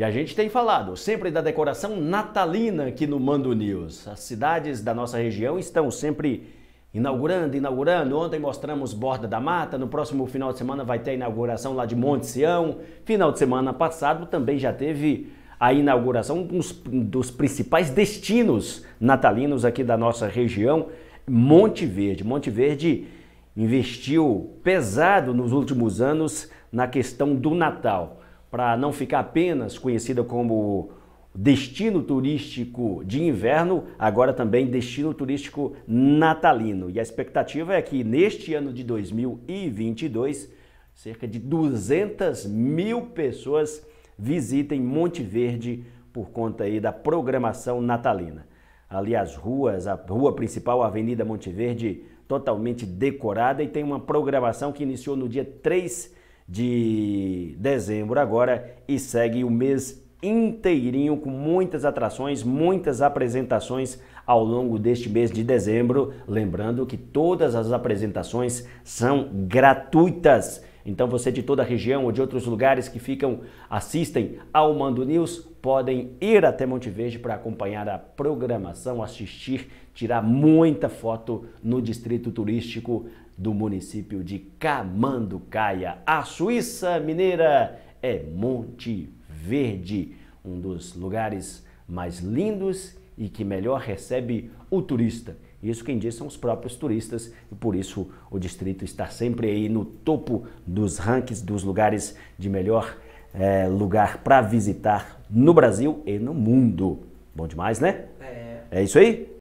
E a gente tem falado sempre da decoração natalina aqui no Mando News. As cidades da nossa região estão sempre inaugurando, inaugurando. Ontem mostramos Borda da Mata, no próximo final de semana vai ter a inauguração lá de Monte Sião. Final de semana passado também já teve a inauguração dos, dos principais destinos natalinos aqui da nossa região, Monte Verde. Monte Verde investiu pesado nos últimos anos na questão do Natal para não ficar apenas conhecida como destino turístico de inverno, agora também destino turístico natalino. E a expectativa é que neste ano de 2022, cerca de 200 mil pessoas visitem Monte Verde por conta aí da programação natalina. Ali as ruas, a rua principal, a Avenida Monte Verde, totalmente decorada e tem uma programação que iniciou no dia 3 de dezembro agora e segue o mês inteirinho com muitas atrações, muitas apresentações ao longo deste mês de dezembro. Lembrando que todas as apresentações são gratuitas. Então você de toda a região ou de outros lugares que ficam assistem ao Mando News podem ir até Monte Verde para acompanhar a programação, assistir, tirar muita foto no distrito turístico do município de Camanducaia. A Suíça Mineira é Monte Verde, um dos lugares mais lindos e que melhor recebe o turista. Isso quem diz são os próprios turistas e por isso o distrito está sempre aí no topo dos rankings dos lugares de melhor é, lugar para visitar no Brasil e no mundo. Bom demais, né? É. É isso aí?